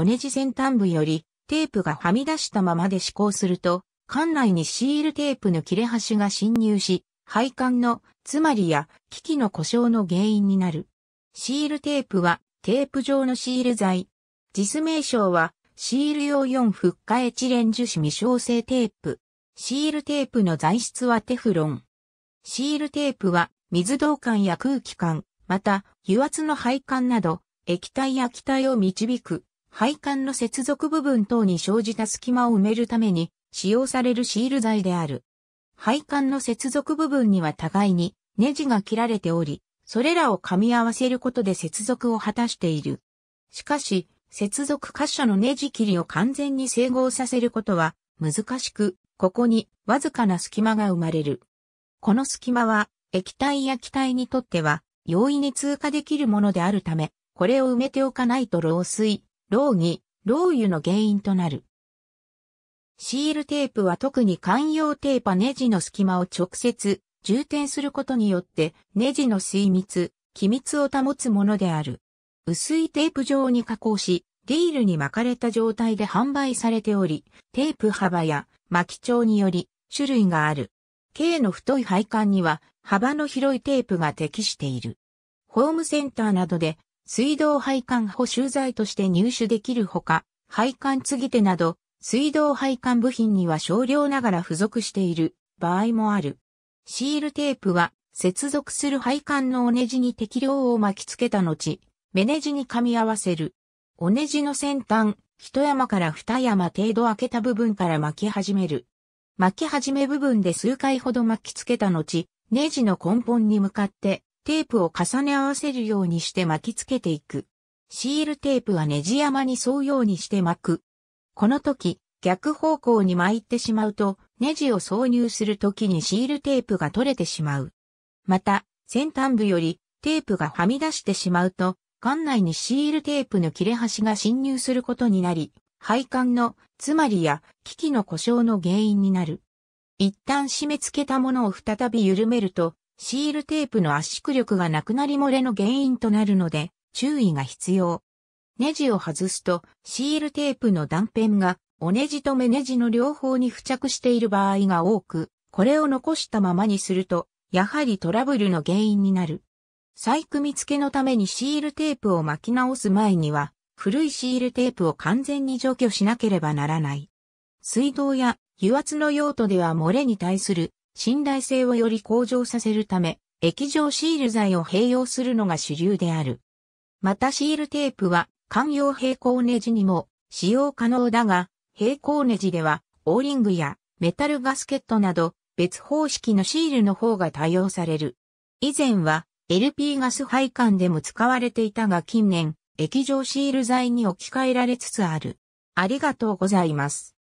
米次先端部よりテープがはみ出したままで試行すると、管内にシールテープの切れ端が侵入し、配管の、つまりや、機器の故障の原因になる。シールテープは、テープ状のシール材。実名称は、シール用4フッ化エチレン樹脂未焼性テープ。シールテープの材質はテフロン。シールテープは、水道管や空気管、また、油圧の配管など、液体や気体を導く、配管の接続部分等に生じた隙間を埋めるために使用されるシール剤である。配管の接続部分には互いにネジが切られており、それらを噛み合わせることで接続を果たしている。しかし、接続箇所のネジ切りを完全に整合させることは難しく、ここにわずかな隙間が生まれる。この隙間は液体や気体にとっては容易に通過できるものであるため、これを埋めておかないと漏水、老儀、老油の原因となる。シールテープは特に慣用テーパネジの隙間を直接充填することによってネジの水密、気密を保つものである。薄いテープ状に加工し、ディールに巻かれた状態で販売されており、テープ幅や巻き長により種類がある。径の太い配管には幅の広いテープが適している。ホームセンターなどで水道配管補修材として入手できるほか、配管継ぎ手など、水道配管部品には少量ながら付属している場合もある。シールテープは、接続する配管のおねじに適量を巻き付けた後、目ねじに噛み合わせる。おねじの先端、一山から二山程度開けた部分から巻き始める。巻き始め部分で数回ほど巻き付けた後、ネジの根本に向かってテープを重ね合わせるようにして巻きつけていく。シールテープはネジ山に沿うようにして巻く。この時、逆方向に巻いてしまうと、ネジを挿入する時にシールテープが取れてしまう。また、先端部よりテープがはみ出してしまうと、管内にシールテープの切れ端が侵入することになり、配管の、つまりや、機器の故障の原因になる。一旦締め付けたものを再び緩めると、シールテープの圧縮力がなくなり漏れの原因となるので注意が必要。ネジを外すとシールテープの断片がおネジと目ネジの両方に付着している場合が多く、これを残したままにすると、やはりトラブルの原因になる。再組み付けのためにシールテープを巻き直す前には、古いシールテープを完全に除去しなければならない。水道や油圧の用途では漏れに対する信頼性をより向上させるため、液状シール剤を併用するのが主流である。またシールテープは、慣用平行ネジにも使用可能だが、平行ネジでは、オーリングやメタルガスケットなど、別方式のシールの方が多用される。以前は、LP ガス配管でも使われていたが近年、液状シール剤に置き換えられつつある。ありがとうございます。